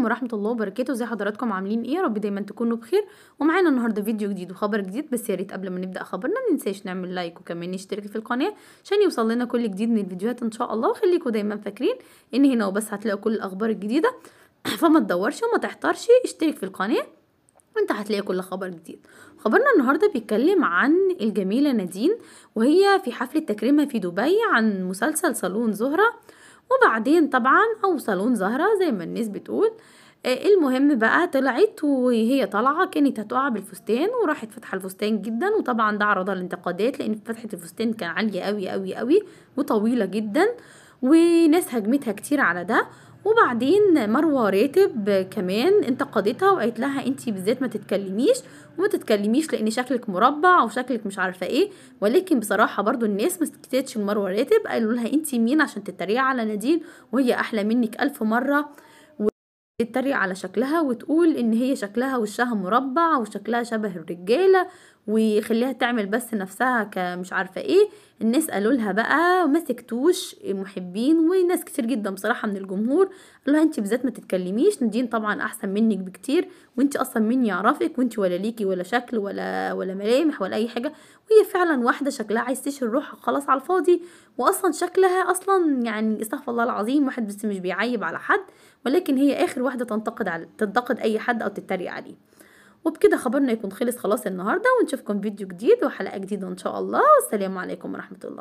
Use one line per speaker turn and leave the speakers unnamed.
عليكم ورحمة الله وبركاته زي حضراتكم عاملين ايه رب دايما تكونوا بخير ومعانا النهاردة فيديو جديد وخبر جديد بس يا ريت قبل ما نبدأ خبرنا مننساش نعمل لايك وكمان نشترك في القناة عشان يوصل لنا كل جديد من الفيديوهات ان شاء الله وخليكم دايما فاكرين ان هنا وبس هتلاقوا كل الاخبار الجديدة فما تدورش وما تحتارش اشترك في القناة وانت هتلاقي كل خبر جديد خبرنا النهارده بيتكلم عن الجميله نادين وهي في حفله تكريمها في دبي عن مسلسل صالون زهره وبعدين طبعا اوصلون زهرة زي ما الناس بتقول آه، المهم بقى طلعت وهي طالعه كانت هتقع بالفستان وراحت فاتحه الفستان جدا وطبعا ده عرضها الانتقادات لان فتحه الفستان كان عاليه قوي قوي قوي وطويله جدا وناس هجمتها كتير على ده وبعدين مروة راتب كمان انتقدتها وقالت لها انتي بالذات ما تتكلميش وما تتكلميش لان شكلك مربع او شكلك مش عارفه ايه ولكن بصراحه برضو الناس ما استكتتش مروة راتب قالوا لها انتي مين عشان تتريقي على نادين وهي احلى منك الف مره تتريق على شكلها وتقول ان هي شكلها وشها مربع وشكلها شبه الرجاله ويخليها تعمل بس نفسها كمش عارفه ايه الناس قالوا لها بقى مسكتوش محبين وناس كتير جدا بصراحه من الجمهور قالوا لها انت بالذات ما تتكلميش نادين طبعا احسن منك بكتير وانت اصلا مين يعرفك وانت ولا ليكي ولا شكل ولا ولا ملامح ولا اي حاجه وهي فعلا واحده شكلها عايز تشهر روحها خلاص على الفاضي واصلا شكلها اصلا يعني استغفر الله العظيم واحد بس مش بيعيب على حد ولكن هي آخر واحدة تنتقد على تنتقد أي حد أو تتريق عليه وبكده خبرنا يكون خلص خلاص النهاردة ونشوفكم فيديو جديد وحلقة جديدة إن شاء الله والسلام عليكم ورحمة الله